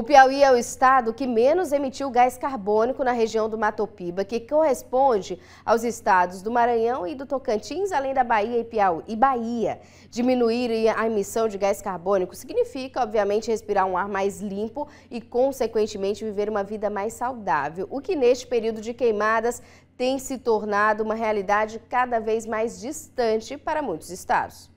O Piauí é o estado que menos emitiu gás carbônico na região do Matopiba, que corresponde aos estados do Maranhão e do Tocantins, além da Bahia e Piauí. E Bahia. Diminuir a emissão de gás carbônico significa, obviamente, respirar um ar mais limpo e, consequentemente, viver uma vida mais saudável, o que neste período de queimadas tem se tornado uma realidade cada vez mais distante para muitos estados.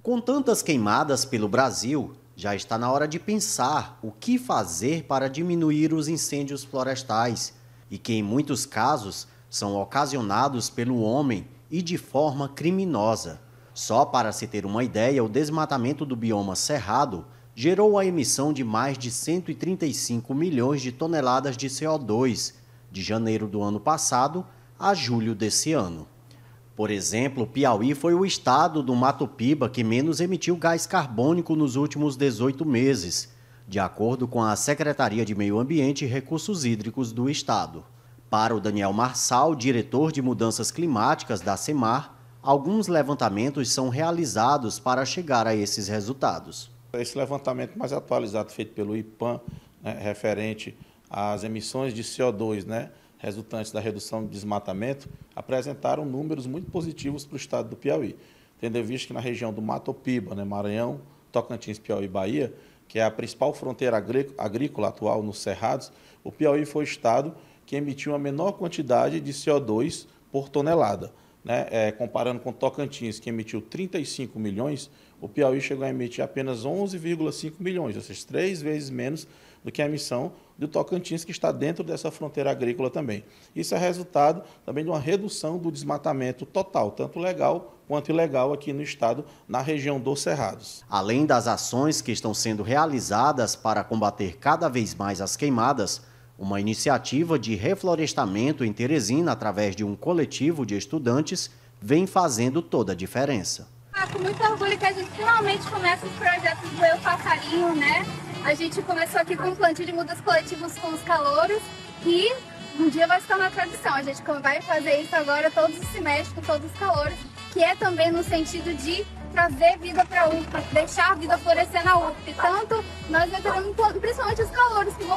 Com tantas queimadas pelo Brasil, já está na hora de pensar o que fazer para diminuir os incêndios florestais, e que em muitos casos são ocasionados pelo homem e de forma criminosa. Só para se ter uma ideia, o desmatamento do bioma cerrado gerou a emissão de mais de 135 milhões de toneladas de CO2 de janeiro do ano passado a julho desse ano. Por exemplo, Piauí foi o estado do Mato Piba que menos emitiu gás carbônico nos últimos 18 meses, de acordo com a Secretaria de Meio Ambiente e Recursos Hídricos do estado. Para o Daniel Marçal, diretor de Mudanças Climáticas da CEMAR, alguns levantamentos são realizados para chegar a esses resultados. Esse levantamento mais atualizado feito pelo IPAM, né, referente às emissões de CO2, né, resultantes da redução de desmatamento apresentaram números muito positivos para o estado do Piauí, tendo visto que na região do Mato Piba, né, Maranhão, Tocantins, Piauí e Bahia, que é a principal fronteira agrícola atual nos Cerrados, o Piauí foi o estado que emitiu a menor quantidade de CO2 por tonelada. Né? É, comparando com Tocantins, que emitiu 35 milhões, o Piauí chegou a emitir apenas 11,5 milhões, ou seja, três vezes menos do que a emissão do Tocantins, que está dentro dessa fronteira agrícola também. Isso é resultado também de uma redução do desmatamento total, tanto legal quanto ilegal, aqui no estado, na região dos Cerrados. Além das ações que estão sendo realizadas para combater cada vez mais as queimadas, uma iniciativa de reflorestamento em Teresina através de um coletivo de estudantes vem fazendo toda a diferença. Ah, com muito orgulho que a gente finalmente começa os projetos do Eu Passarinho, né? A gente começou aqui com um plantio de mudas coletivos com os calouros e um dia vai ficar na tradição. A gente vai fazer isso agora todos os semestres, com todos os calouros, que é também no sentido de trazer vida para a UFPA, deixar a vida florescer na UFPA. Tanto nós veterano, principalmente os calouros,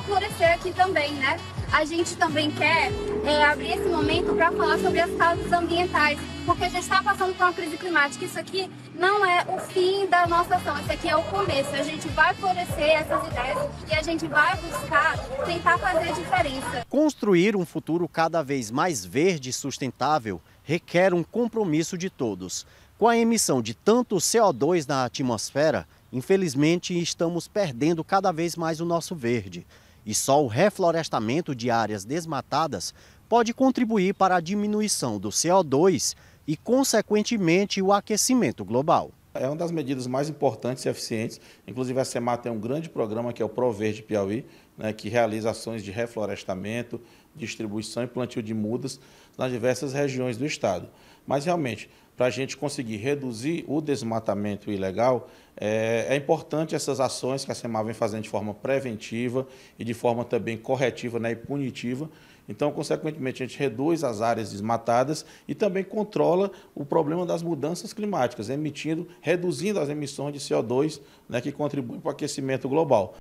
florescer aqui também, né? A gente também quer é, abrir esse momento para falar sobre as causas ambientais, porque a gente está passando por uma crise climática. Isso aqui não é o fim da nossa ação, isso aqui é o começo. A gente vai florescer essas ideias e a gente vai buscar tentar fazer a diferença. Construir um futuro cada vez mais verde e sustentável requer um compromisso de todos. Com a emissão de tanto CO2 na atmosfera, infelizmente estamos perdendo cada vez mais o nosso verde. E só o reflorestamento de áreas desmatadas pode contribuir para a diminuição do CO2 e, consequentemente, o aquecimento global. É uma das medidas mais importantes e eficientes. Inclusive, a SEMAT tem um grande programa que é o ProVerde Piauí, né, que realiza ações de reflorestamento, distribuição e plantio de mudas nas diversas regiões do estado. Mas, realmente, para a gente conseguir reduzir o desmatamento ilegal, é, é, importante essas ações que a SEMAR vem fazendo de forma preventiva e de forma também corretiva né, e punitiva. Então, consequentemente, a gente reduz as áreas desmatadas e também controla o problema das mudanças climáticas, emitindo, reduzindo as emissões de CO2 né, que contribuem para o aquecimento global.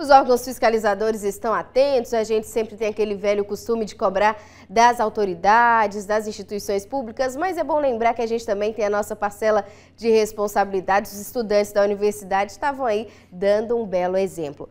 Os órgãos fiscalizadores estão atentos, a gente sempre tem aquele velho costume de cobrar das autoridades, das instituições públicas, mas é bom lembrar que a gente também tem a nossa parcela de responsabilidade. Os estudantes da universidade estavam aí dando um belo exemplo.